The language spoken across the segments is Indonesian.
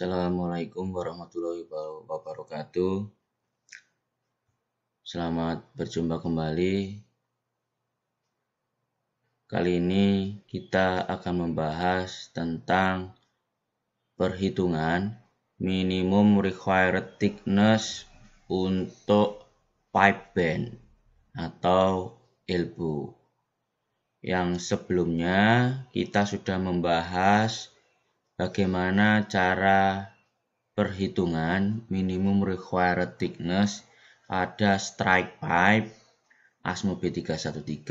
Assalamualaikum warahmatullahi wabarakatuh. Selamat berjumpa kembali. Kali ini kita akan membahas tentang perhitungan minimum required thickness untuk pipe band atau elbow. Yang sebelumnya kita sudah membahas bagaimana cara perhitungan minimum required thickness ada strike pipe ASMO B313,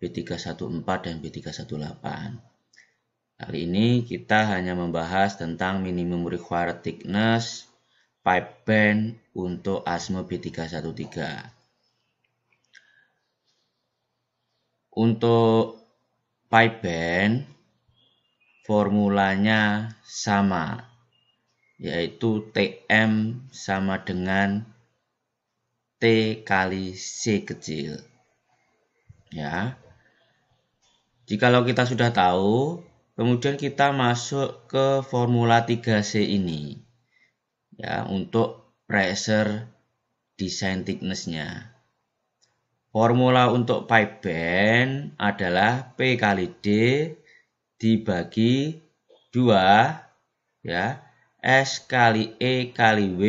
B314 dan B318. Kali ini kita hanya membahas tentang minimum required thickness pipe band untuk ASMO B313. Untuk pipe band formulanya sama, yaitu TM sama dengan T kali C kecil. Ya. Jikalau kita sudah tahu, kemudian kita masuk ke formula 3C ini. Ya, untuk pressure design thickness Formula untuk pipe band adalah P kali D dibagi 2 ya. S kali E kali W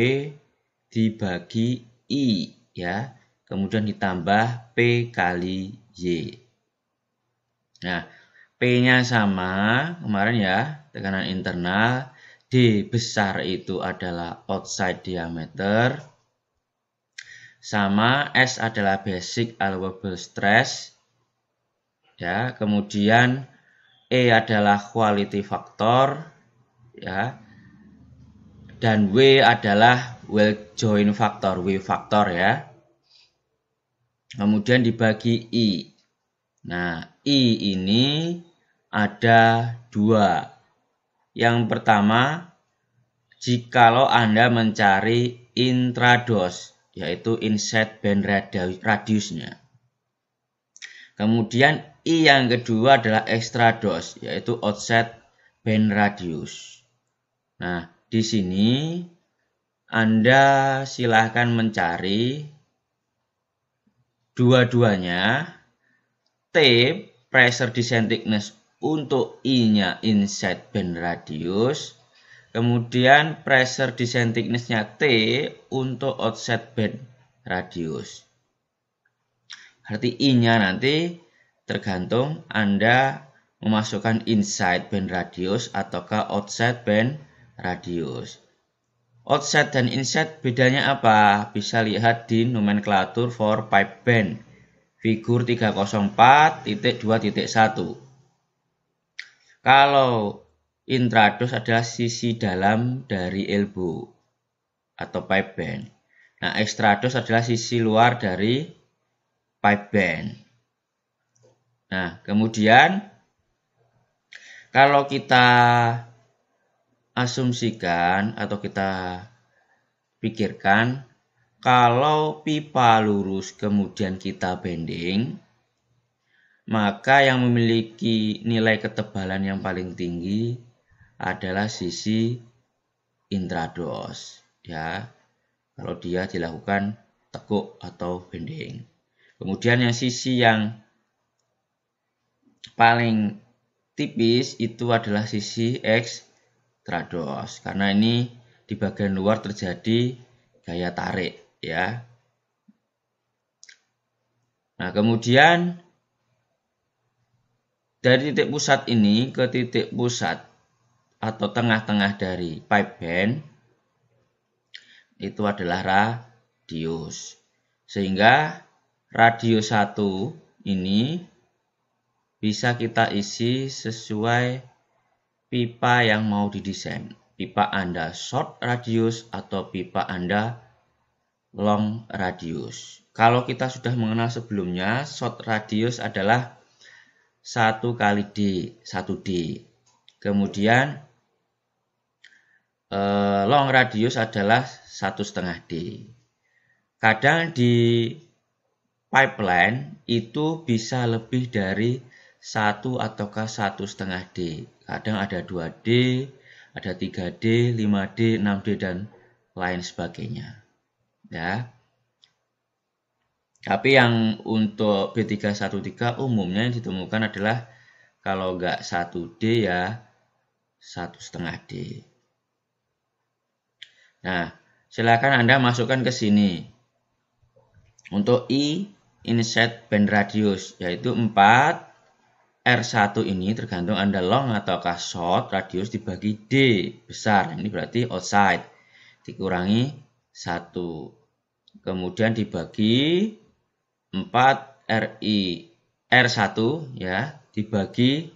dibagi I ya. Kemudian ditambah P kali Y. Nah, P-nya sama kemarin ya, tekanan internal. D besar itu adalah outside diameter. Sama S adalah basic allowable stress. Ya, kemudian E adalah quality factor ya. Dan W adalah well join factor, W factor ya. Kemudian dibagi I. Nah, I ini ada dua. Yang pertama, jikalau Anda mencari intrados, yaitu inset band radiusnya. Kemudian I yang kedua adalah extra dose, yaitu offset band radius. Nah, di sini Anda silahkan mencari dua-duanya T pressure descent thickness untuk I-nya inside band radius kemudian pressure descent thickness-nya T untuk offset band radius Arti I-nya nanti tergantung Anda memasukkan inside band radius ataukah outside band radius. Outside dan inside bedanya apa? Bisa lihat di nomenklatur for pipe band. Figur 304.2.1. Kalau intrados adalah sisi dalam dari elbow atau pipe band. Nah, extrados adalah sisi luar dari pipe band. Nah, kemudian kalau kita asumsikan atau kita pikirkan kalau pipa lurus kemudian kita bending maka yang memiliki nilai ketebalan yang paling tinggi adalah sisi intrados ya kalau dia dilakukan tekuk atau bending Kemudian yang sisi yang paling tipis itu adalah sisi x ekstrados karena ini di bagian luar terjadi gaya tarik ya. Nah, kemudian dari titik pusat ini ke titik pusat atau tengah-tengah dari pipe band itu adalah radius. Sehingga radio 1 ini bisa kita isi sesuai pipa yang mau didesain. Pipa Anda short radius atau pipa Anda long radius. Kalau kita sudah mengenal sebelumnya, short radius adalah 1 kali D, 1D. Kemudian eh, long radius adalah satu setengah D. Kadang di pipeline itu bisa lebih dari satu ataukah satu setengah D. Kadang ada 2D, ada 3D, 5D, 6D, dan lain sebagainya. Ya. Tapi yang untuk B313 umumnya yang ditemukan adalah kalau nggak 1D ya satu setengah D. Nah, silakan Anda masukkan ke sini. Untuk I inset band radius yaitu 4 R1 ini tergantung Anda long ataukah short radius dibagi D besar. Nah, ini berarti outside. Dikurangi 1. Kemudian dibagi 4 RI. R1 ya dibagi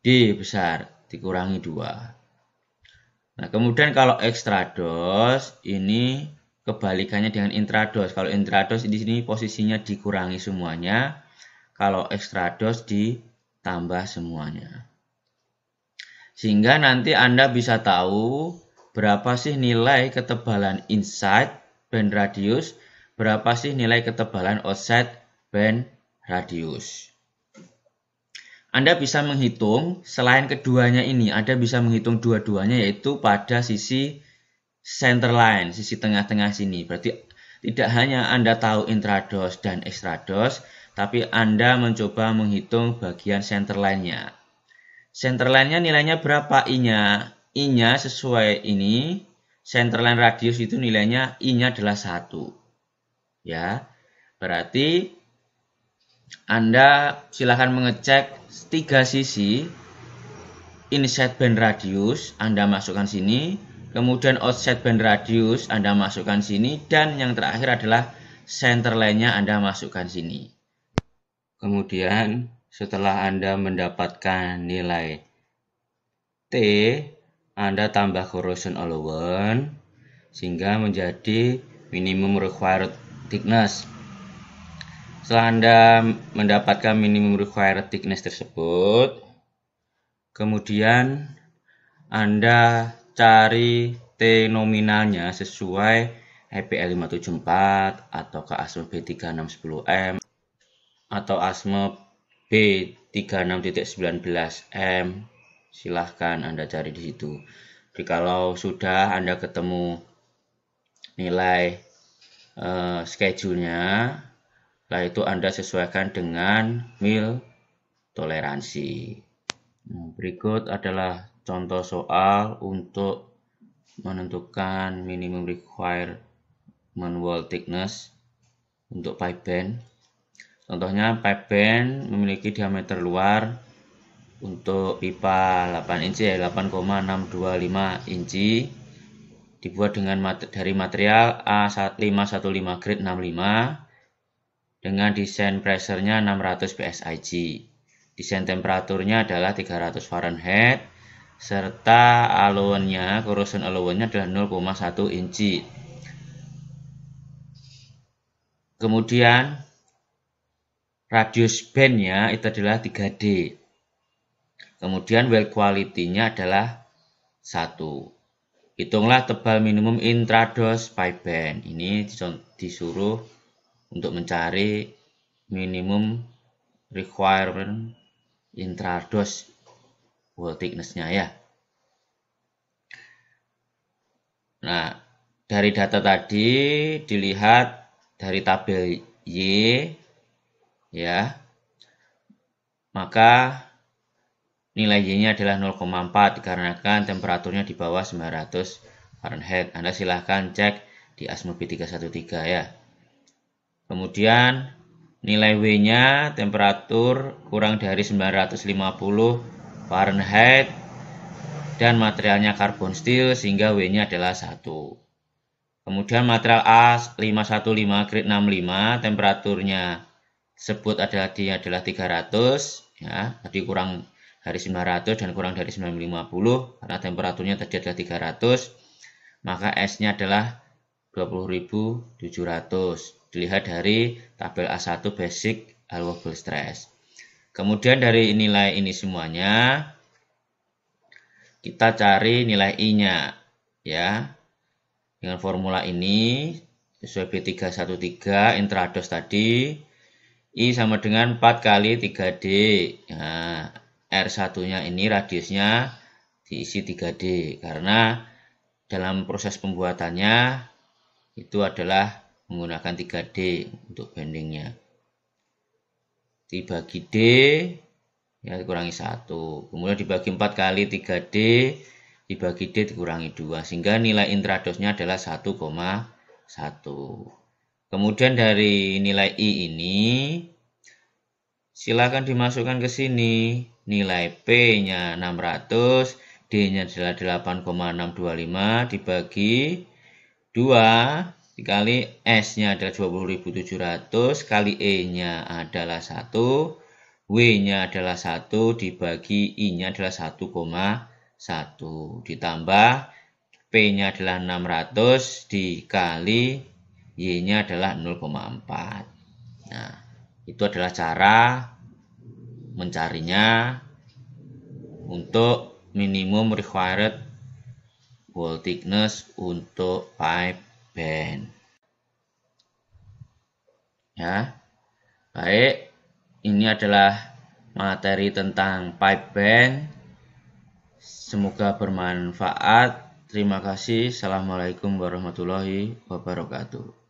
D besar. Dikurangi 2. Nah kemudian kalau extra dose ini kebalikannya dengan intrados. Kalau intrados di sini posisinya dikurangi semuanya, kalau ekstrados ditambah semuanya. Sehingga nanti Anda bisa tahu berapa sih nilai ketebalan inside band radius, berapa sih nilai ketebalan outside band radius. Anda bisa menghitung selain keduanya ini, Anda bisa menghitung dua-duanya yaitu pada sisi center line, sisi tengah-tengah sini. Berarti tidak hanya Anda tahu intrados dan extrados, tapi Anda mencoba menghitung bagian center line-nya. Center line-nya nilainya berapa I-nya? I-nya sesuai ini, center line radius itu nilainya I-nya adalah 1. Ya, berarti Anda silahkan mengecek tiga sisi inset band radius Anda masukkan sini kemudian offset band radius Anda masukkan sini, dan yang terakhir adalah center line-nya Anda masukkan sini. Kemudian setelah Anda mendapatkan nilai T, Anda tambah corrosion allowance sehingga menjadi minimum required thickness. Setelah Anda mendapatkan minimum required thickness tersebut, kemudian Anda cari T nominalnya sesuai EPL 574 atau ke ASME B3610M atau ASME B36.19M silahkan Anda cari di situ Jadi kalau sudah Anda ketemu nilai eh, schedule-nya lah itu Anda sesuaikan dengan mil toleransi nah, berikut adalah contoh soal untuk menentukan minimum requirement wall thickness untuk pipe band. Contohnya pipe band memiliki diameter luar untuk pipa 8 inci ya 8,625 inci dibuat dengan dari material A515 grade 65 dengan desain pressure-nya 600 psig. Desain temperaturnya adalah 300 Fahrenheit serta alowannya korosion alowannya adalah 0,1 inci. Kemudian radius bandnya itu adalah 3D. Kemudian well quality-nya adalah 1. Hitunglah tebal minimum intrados pipe band Ini disuruh untuk mencari minimum requirement intrados wall thickness-nya ya. Nah, dari data tadi dilihat dari tabel Y ya. Maka nilai Y-nya adalah 0,4 dikarenakan temperaturnya di bawah 900 Fahrenheit. Anda silahkan cek di Asmobi 313 ya. Kemudian nilai W-nya temperatur kurang dari 950 Fahrenheit dan materialnya karbon steel sehingga W-nya adalah 1. Kemudian material A 515 grade 65 temperaturnya sebut adalah dia adalah 300 ya tadi kurang dari 900 dan kurang dari 950 karena temperaturnya tadi adalah 300 maka S-nya adalah 20.700 dilihat dari tabel A1 basic allowable stress Kemudian dari nilai ini semuanya kita cari nilai i-nya ya. Dengan formula ini sesuai B313 intrados tadi i sama dengan 4 kali 3D. Nah, R1-nya ini radiusnya diisi 3D karena dalam proses pembuatannya itu adalah menggunakan 3D untuk bandingnya dibagi D ya dikurangi 1 kemudian dibagi 4 kali 3D dibagi D dikurangi 2 sehingga nilai intradosnya adalah 1,1 kemudian dari nilai I ini silakan dimasukkan ke sini nilai P nya 600 D nya adalah 8,625 dibagi 2 dikali S-nya adalah 20.700 kali E-nya adalah 1 W-nya adalah 1 dibagi I-nya adalah 1,1 ditambah P-nya adalah 600 dikali Y-nya adalah 0,4 nah itu adalah cara mencarinya untuk minimum required wall thickness untuk pipe band. Ya. Baik, ini adalah materi tentang pipe band. Semoga bermanfaat. Terima kasih. Assalamualaikum warahmatullahi wabarakatuh.